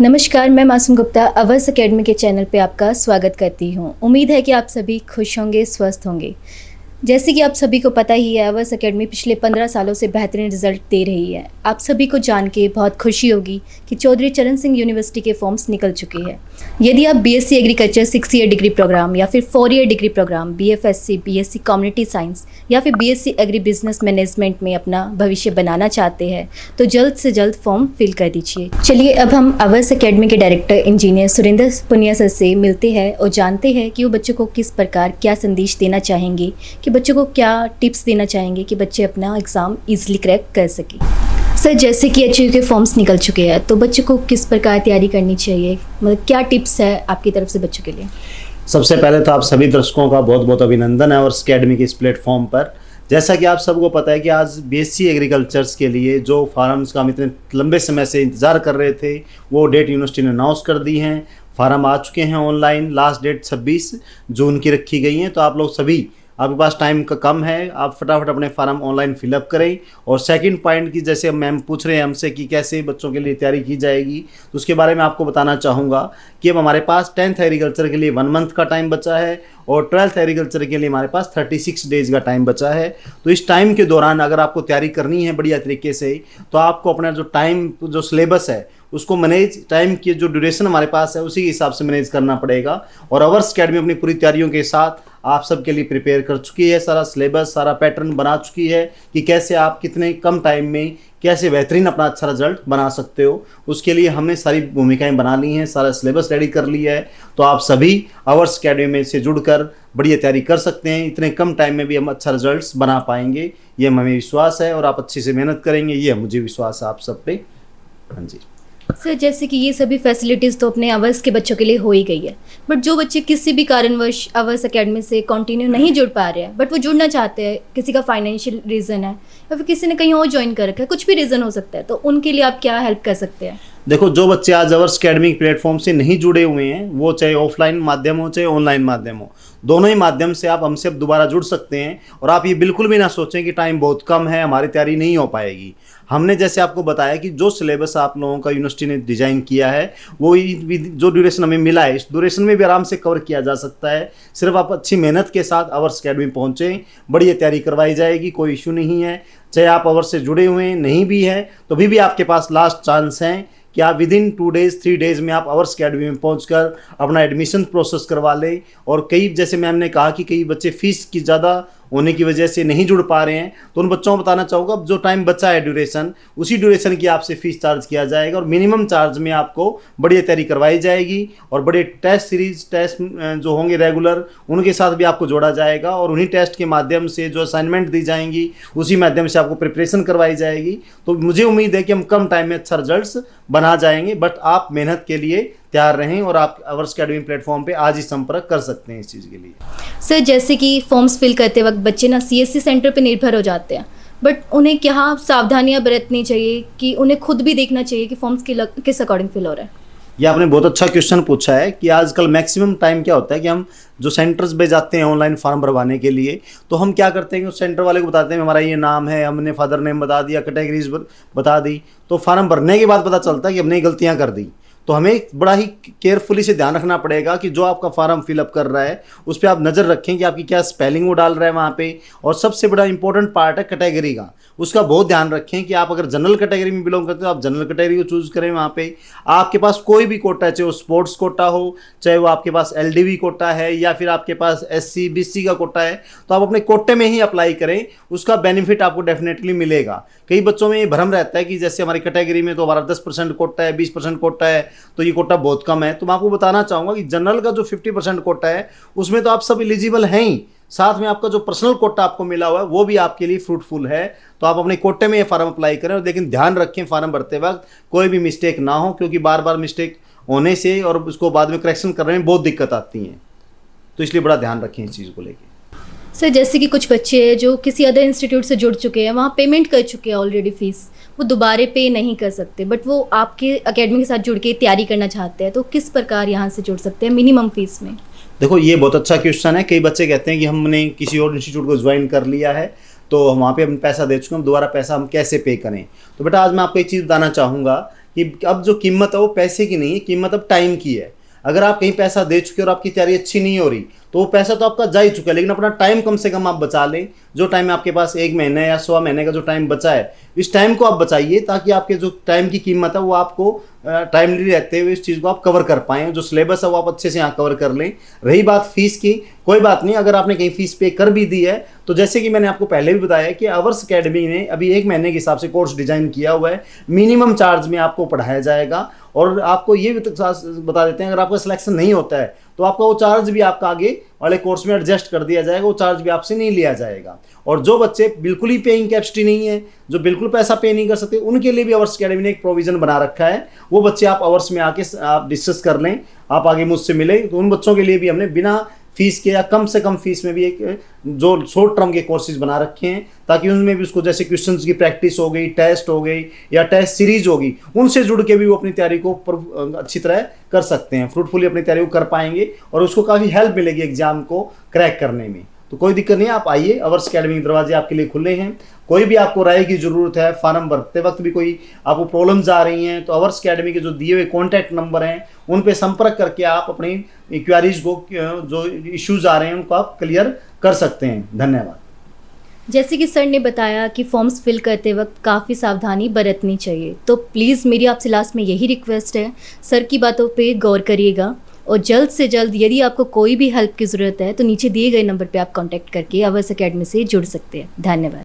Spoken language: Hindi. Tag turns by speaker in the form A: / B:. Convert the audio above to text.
A: नमस्कार मैं मासूम गुप्ता अवर्स अकेडमी के चैनल पे आपका स्वागत करती हूँ उम्मीद है कि आप सभी खुश होंगे स्वस्थ होंगे जैसे कि आप सभी को पता ही है अवर्स अकेडमी पिछले पंद्रह सालों से बेहतरीन रिजल्ट दे रही है आप सभी को जान के बहुत खुशी होगी कि चौधरी चरण सिंह यूनिवर्सिटी के फॉर्म्स निकल चुके हैं यदि आप BSc agriculture six year degree program या फिर four year degree program BFSc BSc community science या फिर बीएससी एग्री बिजनेस मैनेजमेंट में अपना भविष्य बनाना चाहते हैं तो जल्द से जल्द फॉर्म फिल कर दीजिए चलिए अब हम अवर्स अकेडमी के director engineer Surendra Punia sir से मिलते हैं और जानते हैं कि वो बच्चों को किस प्रकार क्या संदेश देना चाहेंगे कि बच्चों को क्या टिप्स देना चाहेंगे कि बच्चे अपना एग्ज़ाम ईजिली क्रैक कर सकें सर जैसे कि एच के फॉर्म्स निकल चुके हैं तो बच्चों को किस प्रकार तैयारी करनी चाहिए मतलब क्या टिप्स है आपकी तरफ से बच्चों के लिए
B: सबसे पहले तो आप सभी दर्शकों का बहुत बहुत अभिनंदन है और अकेडमी के इस प्लेटफॉर्म पर जैसा कि आप सबको पता है कि आज बीएससी एग्रीकल्चर्स के लिए जो फार्म्स का हम इतने लंबे समय से इंतज़ार कर रहे थे वो डेट यूनिवर्सिटी ने अनाउंस कर दी हैं फार्म आ चुके हैं ऑनलाइन लास्ट डेट 26 जून की रखी गई हैं तो आप लोग सभी आपके पास टाइम का कम है आप फटाफट अपने फार्म ऑनलाइन फिलअप करें और सेकंड पॉइंट की जैसे मैम पूछ रहे हैं हमसे कि कैसे बच्चों के लिए तैयारी की जाएगी तो उसके बारे में आपको बताना चाहूँगा कि अब हमारे पास टेंथ एग्रीकल्चर के लिए वन मंथ का टाइम बचा है और ट्वेल्थ एग्रीकल्चर के लिए हमारे पास थर्टी सिक्स डेज का टाइम बचा है तो इस टाइम के दौरान अगर आपको तैयारी करनी है बढ़िया तरीके से तो आपको अपना जो टाइम जो सिलेबस है उसको मैनेज टाइम की जो ड्यूरेशन हमारे पास है उसी के हिसाब से मैनेज करना पड़ेगा और अवर्स अकेडमी अपनी पूरी तैयारियों के साथ आप सबके लिए प्रिपेयर कर चुकी है सारा सिलेबस सारा पैटर्न बना चुकी है कि कैसे आप कितने कम टाइम में कैसे बेहतरीन अपना अच्छा रिजल्ट बना सकते हो उसके लिए हमने सारी भूमिकाएं बना ली हैं सारा सिलेबस रेडी कर लिया है तो आप सभी आवर्स अकेडमी में से जुड़कर बढ़िया तैयारी कर सकते हैं इतने कम टाइम में भी हम अच्छा रिजल्ट बना पाएंगे ये हमें विश्वास है और आप अच्छे से मेहनत करेंगे ये मुझे विश्वास है आप सब पे हाँ
A: जी सर जैसे कि ये सभी फैसिलिटीज़ तो अपने आवर्स के बच्चों के लिए हो ही गई है बट जो बच्चे किसी भी कारणवश आवर्स अकेडमी से कंटिन्यू नहीं जुड़ पा रहे हैं बट वो जुड़ना चाहते हैं किसी का फाइनेंशियल रीज़न है या फिर किसी ने कहीं और ज्वाइन कर रखा है कुछ भी रीज़न हो सकता है तो उनके लिए आप क्या हेल्प कर सकते हैं
B: देखो जो बच्चे आज अवर्स अकेडमिक प्लेटफॉर्म से नहीं जुड़े हुए हैं वो चाहे ऑफलाइन माध्यम हो चाहे ऑनलाइन माध्यम हो दोनों ही माध्यम से आप हमसे अब दोबारा जुड़ सकते हैं और आप ये बिल्कुल भी ना सोचें कि टाइम बहुत कम है हमारी तैयारी नहीं हो पाएगी हमने जैसे आपको बताया कि जो सिलेबस आप लोगों का यूनिवर्सिटी ने डिज़ाइन किया है वो जो ड्यूरेशन हमें मिला है इस ड्यूरेशन में भी आराम से कवर किया जा सकता है सिर्फ आप अच्छी मेहनत के साथ अवर्स अकेडमी पहुँचें बढ़िया तैयारी करवाई जाएगी कोई इशू नहीं है चाहे आप अवर से जुड़े हुए हैं नहीं भी हैं तो अभी भी आपके पास लास्ट चांस हैं कि आप within two days three days में आप आवर्स अकेडमी में पहुँच अपना एडमिशन प्रोसेस करवा लें और कई जैसे मैम ने कहा कि कई बच्चे फीस की ज़्यादा होने की वजह से नहीं जुड़ पा रहे हैं तो उन बच्चों को बताना चाहूँगा जो टाइम बचा है ड्यूरेशन उसी ड्यूरेशन की आपसे फ़ीस चार्ज किया जाएगा और मिनिमम चार्ज में आपको बढ़िया तैयारी करवाई जाएगी और बड़े टेस्ट सीरीज टेस्ट जो होंगे रेगुलर उनके साथ भी आपको जोड़ा जाएगा और उन्हीं टेस्ट के माध्यम से जो असाइनमेंट दी जाएंगी उसी माध्यम से आपको प्रिपरेशन करवाई जाएगी तो मुझे उम्मीद है कि हम कम टाइम में अच्छा रिजल्ट बना जाएंगे बट आप मेहनत के लिए तैयार रहें और आप अवर्स अकेडमी प्लेटफॉर्म पे आज ही संपर्क कर सकते हैं इस चीज़ के लिए
A: सर जैसे कि फॉर्म्स फिल करते वक्त बच्चे ना सीएससी सेंटर पर निर्भर हो जाते हैं बट उन्हें क्या सावधानियाँ बरतनी चाहिए कि उन्हें खुद भी देखना चाहिए कि फॉर्म्स कि किस अकॉर्डिंग फिल हो रहा है
B: ये आपने बहुत अच्छा क्वेश्चन पूछा है कि आजकल मैक्सिमम टाइम क्या होता है कि हम जो सेंटर्स पे जाते हैं ऑनलाइन फॉर्म भरवाने के लिए तो हम क्या करते हैं कि उस सेंटर वाले को बताते हैं हमारा ये नाम है हमने फादर नेम बता दिया कैटेगरीज बता दी तो फॉर्म भरने के बाद पता चलता है कि हमने गलतियाँ कर दी तो हमें बड़ा ही केयरफुली से ध्यान रखना पड़ेगा कि जो आपका फॉर्म फिलअप कर रहा है उस पर आप नज़र रखें कि आपकी क्या स्पेलिंग वो डाल रहा है वहाँ पे और सबसे बड़ा इंपॉर्टेंट पार्ट है कैटेगरी का उसका बहुत ध्यान रखें कि आप अगर जनरल कैटेगरी में बिलोंग करते हो आप जनरल कैटेगरी को चूज़ करें वहाँ पर आपके पास कोई भी कोटा है चाहे वो स्पोर्ट्स कोटा हो चाहे वो आपके पास एल कोटा है या फिर आपके पास एस सी का कोटा है तो आप अपने कोटे में ही अप्लाई करें उसका बेनिफिट आपको डेफिनेटली मिलेगा कई बच्चों में ये भ्रम रहता है कि जैसे हमारी कैटेगरी में तो हमारा दस परसेंट कोटा है बीस परसेंट कोटा है तो ये कोटा बहुत कम है तो मैं आपको बताना चाहूँगा कि जनरल का जो फिफ्टी परसेंट कोटा है उसमें तो आप सब एलिजिबल हैं ही साथ में आपका जो पर्सनल कोटा आपको मिला हुआ है वो भी आपके लिए फ्रूटफुल है तो आप अपने कोटे में ये फार्म अप्लाई करें और लेकिन ध्यान रखें फार्म भरते वक्त कोई भी मिस्टेक ना हो क्योंकि बार बार मिस्टेक होने से और उसको बाद में करेक्शन करने में बहुत दिक्कत आती है तो इसलिए बड़ा ध्यान रखें इस चीज़ को लेकर
A: सर जैसे कि कुछ बच्चे हैं जो किसी अदर इंस्टीट्यूट से जुड़ चुके हैं वहाँ पेमेंट कर चुके हैं ऑलरेडी फीस वो दोबारे पे नहीं कर सकते बट वो आपके अकेडमी के साथ जुड़ के तैयारी करना चाहते हैं तो किस प्रकार यहाँ से जुड़ सकते हैं मिनिमम फीस
B: में देखो ये बहुत अच्छा क्वेश्चन है कई बच्चे कहते हैं कि हमने किसी और इंस्टीट्यूट को ज्वाइन कर लिया है तो वहाँ पे हम पैसा दे चुके हैं दोबारा पैसा हम कैसे पे करें तो बेटा आज मैं आपको एक चीज़ बताना चाहूँगा कि अब जो कीमत है वो पैसे की नहीं है कीमत अब टाइम की है अगर आप कहीं पैसा दे चुके और आपकी तैयारी अच्छी नहीं हो रही तो वो पैसा तो आपका जा ही चुका है लेकिन अपना टाइम कम से कम आप बचा लें जो टाइम आपके पास एक महीने या सवा महीने का जो टाइम बचा है इस टाइम को आप बचाइए ताकि आपके जो टाइम की कीमत है वो आपको टाइमली रहते हुए इस चीज़ को आप कवर कर पाएँ जो सिलेबस है वो आप अच्छे से यहाँ कवर कर लें रही बात फीस की कोई बात नहीं अगर आपने कहीं फीस पे कर भी दी है तो जैसे कि मैंने आपको पहले भी बताया कि अवर्स अकेडमी ने अभी एक महीने के हिसाब से कोर्स डिजाइन किया हुआ है मिनिमम चार्ज में आपको पढ़ाया जाएगा और आपको ये भी तो बता देते हैं अगर आपका सिलेक्शन नहीं होता है तो आपका वो चार्ज भी आपका आगे वाले कोर्स में एडजस्ट कर दिया जाएगा वो चार्ज भी आपसे नहीं लिया जाएगा और जो बच्चे बिल्कुल ही पेइंग कैपेसिटी नहीं है जो बिल्कुल पैसा पे नहीं कर सकते उनके लिए भी अवर्स अकेडमी ने एक प्रोविजन बना रखा है वो बच्चे आप अवर्स में आके आप डिस्कस कर लें आप आगे मुझसे मिलें तो उन बच्चों के लिए भी हमने बिना फीस के या कम से कम फीस में भी एक जो शॉर्ट टर्म के कोर्सेज बना रखे हैं ताकि उनमें भी उसको जैसे क्वेश्चन की प्रैक्टिस हो गई टेस्ट हो गई या टेस्ट सीरीज होगी उनसे जुड़ के भी वो अपनी तैयारी को अच्छी तरह कर सकते हैं फ्रूटफुली अपनी तैयारी को कर पाएंगे और उसको काफ़ी हेल्प मिलेगी एग्जाम को क्रैक करने में तो कोई दिक्कत नहीं आप आइए अवर्स अकेडमी के दरवाजे आपके लिए खुले हैं कोई भी आपको राय की ज़रूरत है फार्म भरते वक्त भी कोई आपको प्रॉब्लम्स आ रही हैं तो अवर्स अकेडमी के जो दिए हुए कॉन्टैक्ट नंबर हैं उन पर संपर्क करके आप अपनी इक्वायरीज को जो इश्यूज़ आ रहे हैं उनको आप क्लियर कर सकते हैं धन्यवाद
A: जैसे कि सर ने बताया कि फॉर्म्स फिल करते वक्त काफ़ी सावधानी बरतनी चाहिए तो प्लीज़ मेरी आपसे लास्ट में यही रिक्वेस्ट है सर की बातों पे गौर करिएगा और जल्द से जल्द यदि आपको कोई भी हेल्प की ज़रूरत है तो नीचे दिए गए नंबर पर आप कॉन्टैक्ट करके अवस अकेडमी से जुड़ सकते हैं धन्यवाद